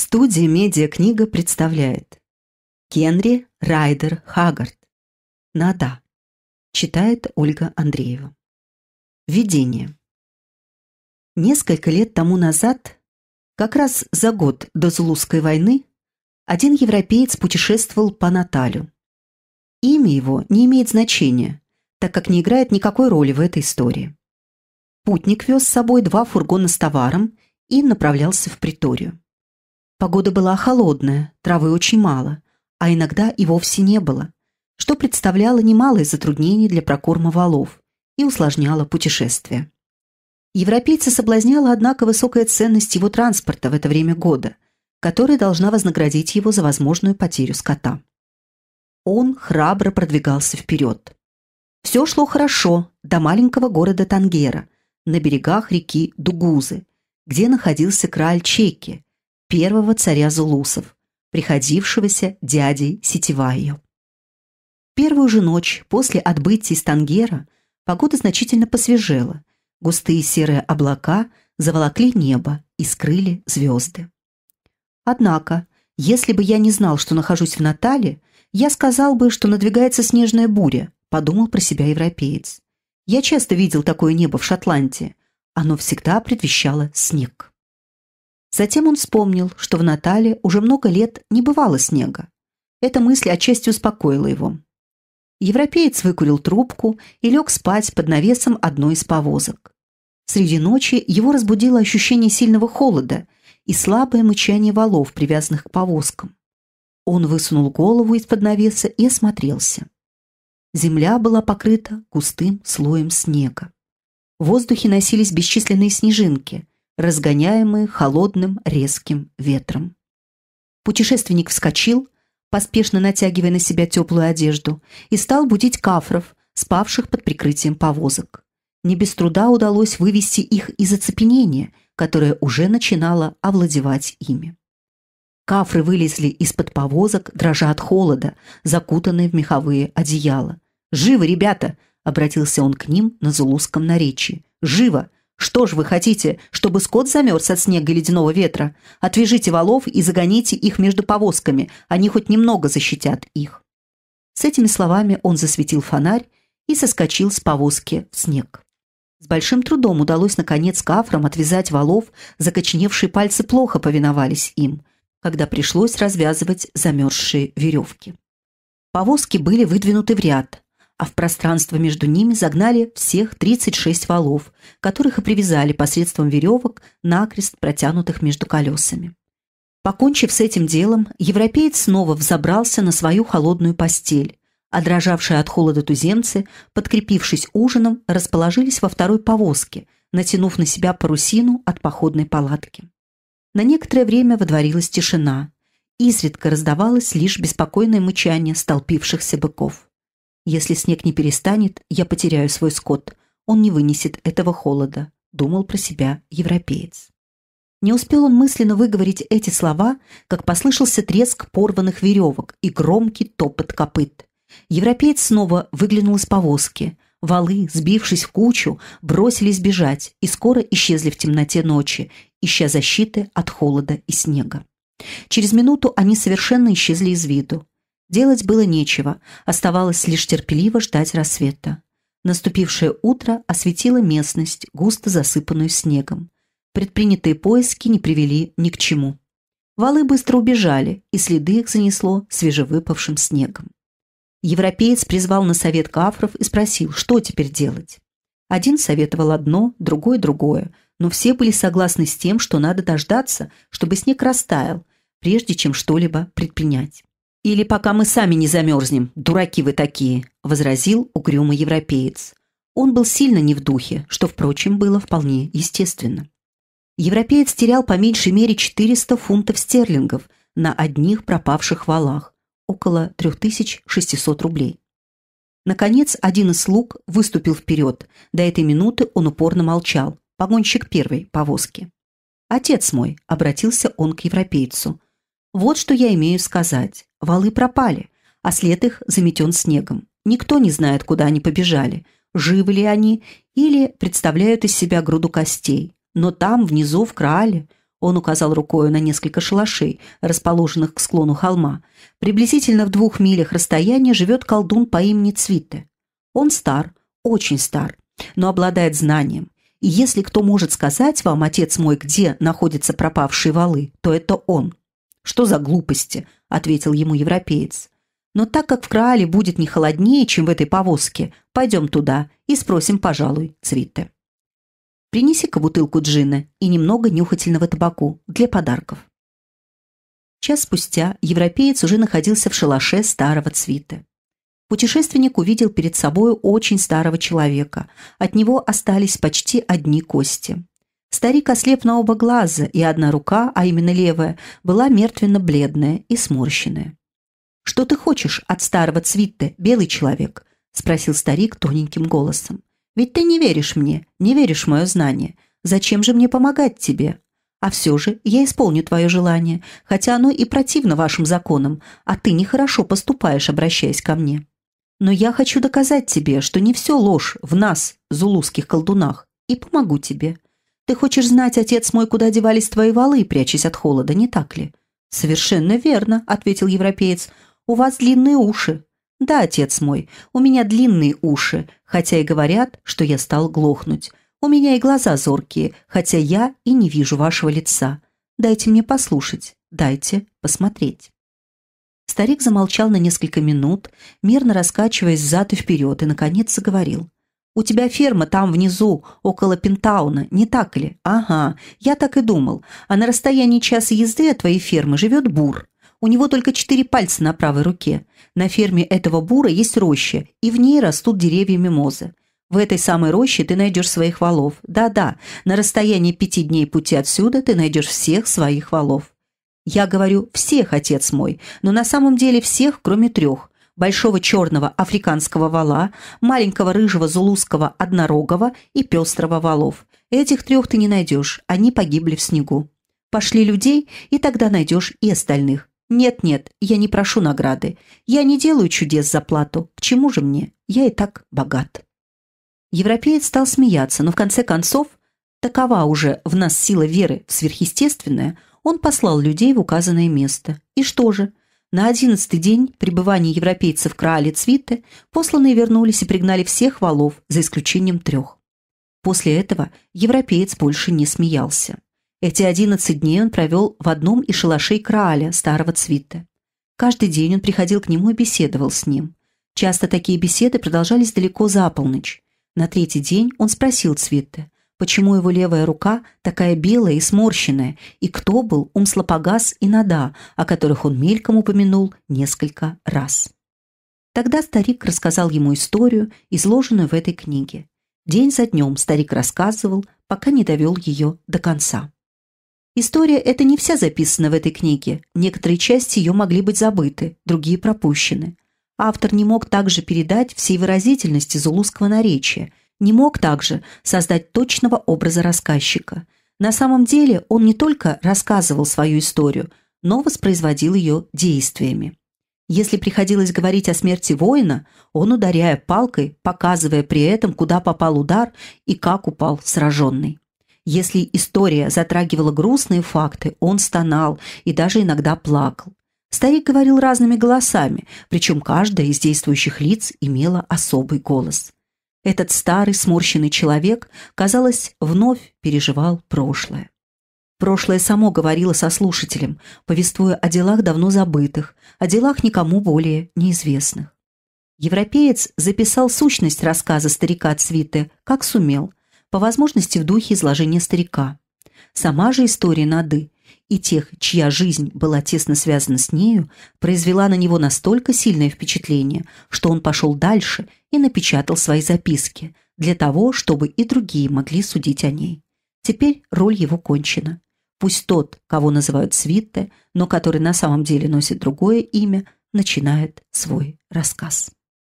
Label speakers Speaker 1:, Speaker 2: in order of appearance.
Speaker 1: Студия «Медиакнига» представляет Кенри Райдер Хаггард «Нада» Читает Ольга Андреева Введение Несколько лет тому назад, как раз за год до Зулузской войны, один европеец путешествовал по Наталю. Имя его не имеет значения, так как не играет никакой роли в этой истории. Путник вез с собой два фургона с товаром и направлялся в Приторию. Погода была холодная, травы очень мало, а иногда и вовсе не было, что представляло немалое затруднение для прокорма валов и усложняло путешествие. Европейца соблазняла, однако, высокая ценность его транспорта в это время года, которая должна вознаградить его за возможную потерю скота. Он храбро продвигался вперед. Все шло хорошо до маленького города Тангера на берегах реки Дугузы, где находился краль Чеки, первого царя Зулусов, приходившегося дядей Сетиваю. Первую же ночь после отбытия из Тангера погода значительно посвежела. Густые серые облака заволокли небо и скрыли звезды. Однако, если бы я не знал, что нахожусь в Натале, я сказал бы, что надвигается снежная буря, подумал про себя европеец. Я часто видел такое небо в Шотландии. Оно всегда предвещало снег. Затем он вспомнил, что в Натале уже много лет не бывало снега. Эта мысль отчасти успокоила его. Европеец выкурил трубку и лег спать под навесом одной из повозок. Среди ночи его разбудило ощущение сильного холода и слабое мычание валов, привязанных к повозкам. Он высунул голову из-под навеса и осмотрелся. Земля была покрыта густым слоем снега. В воздухе носились бесчисленные снежинки, разгоняемые холодным резким ветром. Путешественник вскочил, поспешно натягивая на себя теплую одежду, и стал будить кафров, спавших под прикрытием повозок. Не без труда удалось вывести их из оцепенения, которое уже начинало овладевать ими. Кафры вылезли из-под повозок, дрожа от холода, закутанные в меховые одеяла. «Живо, ребята!» — обратился он к ним на зулузском наречии. «Живо! Что ж вы хотите, чтобы скот замерз от снега и ледяного ветра? Отвяжите валов и загоните их между повозками, они хоть немного защитят их». С этими словами он засветил фонарь и соскочил с повозки в снег. С большим трудом удалось, наконец, кафрам отвязать валов, закоченевшие пальцы плохо повиновались им, когда пришлось развязывать замерзшие веревки. Повозки были выдвинуты в ряд, а в пространство между ними загнали всех 36 валов, которых и привязали посредством веревок, накрест протянутых между колесами. Покончив с этим делом, европеец снова взобрался на свою холодную постель, а дрожавшие от холода туземцы, подкрепившись ужином, расположились во второй повозке, натянув на себя парусину от походной палатки. На некоторое время водворилась тишина. Изредка раздавалось лишь беспокойное мычание столпившихся быков. Если снег не перестанет, я потеряю свой скот. Он не вынесет этого холода, думал про себя европеец. Не успел он мысленно выговорить эти слова, как послышался треск порванных веревок и громкий топот копыт. Европеец снова выглянул из повозки. Валы, сбившись в кучу, бросились бежать и скоро исчезли в темноте ночи, ища защиты от холода и снега. Через минуту они совершенно исчезли из виду. Делать было нечего, оставалось лишь терпеливо ждать рассвета. Наступившее утро осветило местность, густо засыпанную снегом. Предпринятые поиски не привели ни к чему. Валы быстро убежали, и следы их занесло свежевыпавшим снегом. Европеец призвал на совет кафров и спросил, что теперь делать. Один советовал одно, другой – другое, но все были согласны с тем, что надо дождаться, чтобы снег растаял, прежде чем что-либо предпринять. «Или пока мы сами не замерзнем, дураки вы такие», — возразил угрюмый европеец. Он был сильно не в духе, что, впрочем, было вполне естественно. Европеец терял по меньшей мере 400 фунтов стерлингов на одних пропавших валах, около 3600 рублей. Наконец, один из слуг выступил вперед. До этой минуты он упорно молчал. Погонщик первой повозки. «Отец мой», — обратился он к европейцу, — «вот что я имею сказать. Валы пропали, а след их заметен снегом. Никто не знает, куда они побежали, живы ли они или представляют из себя груду костей. Но там, внизу, в Краале, он указал рукою на несколько шалашей, расположенных к склону холма. Приблизительно в двух милях расстояния живет колдун по имени Цвитте. Он стар, очень стар, но обладает знанием. И если кто может сказать вам, отец мой, где находятся пропавшие валы, то это он. Что за глупости? – ответил ему европеец. «Но так как в Краале будет не холоднее, чем в этой повозке, пойдем туда и спросим, пожалуй, цвиты. Принеси-ка бутылку джина и немного нюхательного табаку для подарков». Час спустя европеец уже находился в шалаше старого цвита. Путешественник увидел перед собой очень старого человека. От него остались почти одни кости. Старик ослеп на оба глаза, и одна рука, а именно левая, была мертвенно-бледная и сморщенная. «Что ты хочешь от старого цвитта, белый человек?» – спросил старик тоненьким голосом. «Ведь ты не веришь мне, не веришь в мое знание. Зачем же мне помогать тебе? А все же я исполню твое желание, хотя оно и противно вашим законам, а ты нехорошо поступаешь, обращаясь ко мне. Но я хочу доказать тебе, что не все ложь в нас, зулузских колдунах, и помогу тебе. Ты хочешь знать, отец мой, куда девались твои валы, прячась от холода, не так ли? Совершенно верно, ответил европеец. У вас длинные уши. Да, отец мой, у меня длинные уши, хотя и говорят, что я стал глохнуть. У меня и глаза зоркие, хотя я и не вижу вашего лица. Дайте мне послушать, дайте посмотреть. Старик замолчал на несколько минут, мерно раскачиваясь зад и вперед, и, наконец, заговорил. У тебя ферма там внизу, около Пентауна, не так ли? Ага, я так и думал. А на расстоянии часа езды от твоей фермы живет бур. У него только четыре пальца на правой руке. На ферме этого бура есть роща, и в ней растут деревья мимозы. В этой самой роще ты найдешь своих валов. Да-да, на расстоянии пяти дней пути отсюда ты найдешь всех своих валов. Я говорю «всех, отец мой», но на самом деле всех, кроме трех – большого черного африканского вала, маленького рыжего зулузского однорогого и пестрого валов. Этих трех ты не найдешь, они погибли в снегу. Пошли людей, и тогда найдешь и остальных. Нет-нет, я не прошу награды. Я не делаю чудес за плату. К чему же мне? Я и так богат. Европеец стал смеяться, но в конце концов, такова уже в нас сила веры в сверхъестественное, он послал людей в указанное место. И что же? На одиннадцатый день пребывания европейцев Краале Цвитте посланные вернулись и пригнали всех валов, за исключением трех. После этого европеец больше не смеялся. Эти одиннадцать дней он провел в одном из шалашей Крааля, старого Цвитте. Каждый день он приходил к нему и беседовал с ним. Часто такие беседы продолжались далеко за полночь. На третий день он спросил Цвитте, Почему его левая рука такая белая и сморщенная? И кто был Умслопогас и Нада, о которых он мельком упомянул несколько раз? Тогда старик рассказал ему историю, изложенную в этой книге. День за днем старик рассказывал, пока не довел ее до конца. История эта не вся записана в этой книге. Некоторые части ее могли быть забыты, другие пропущены. Автор не мог также передать всей выразительности зулузского наречия – не мог также создать точного образа рассказчика. На самом деле он не только рассказывал свою историю, но воспроизводил ее действиями. Если приходилось говорить о смерти воина, он, ударяя палкой, показывая при этом, куда попал удар и как упал сраженный. Если история затрагивала грустные факты, он стонал и даже иногда плакал. Старик говорил разными голосами, причем каждая из действующих лиц имела особый голос. Этот старый сморщенный человек, казалось, вновь переживал прошлое. Прошлое само говорило со слушателем, повествуя о делах давно забытых, о делах никому более неизвестных. Европеец записал сущность рассказа старика Цвиты, как сумел, по возможности в духе изложения старика. Сама же история Нады и тех, чья жизнь была тесно связана с нею, произвела на него настолько сильное впечатление, что он пошел дальше и напечатал свои записки для того, чтобы и другие могли судить о ней. Теперь роль его кончена. Пусть тот, кого называют Свитте, но который на самом деле носит другое имя, начинает свой рассказ.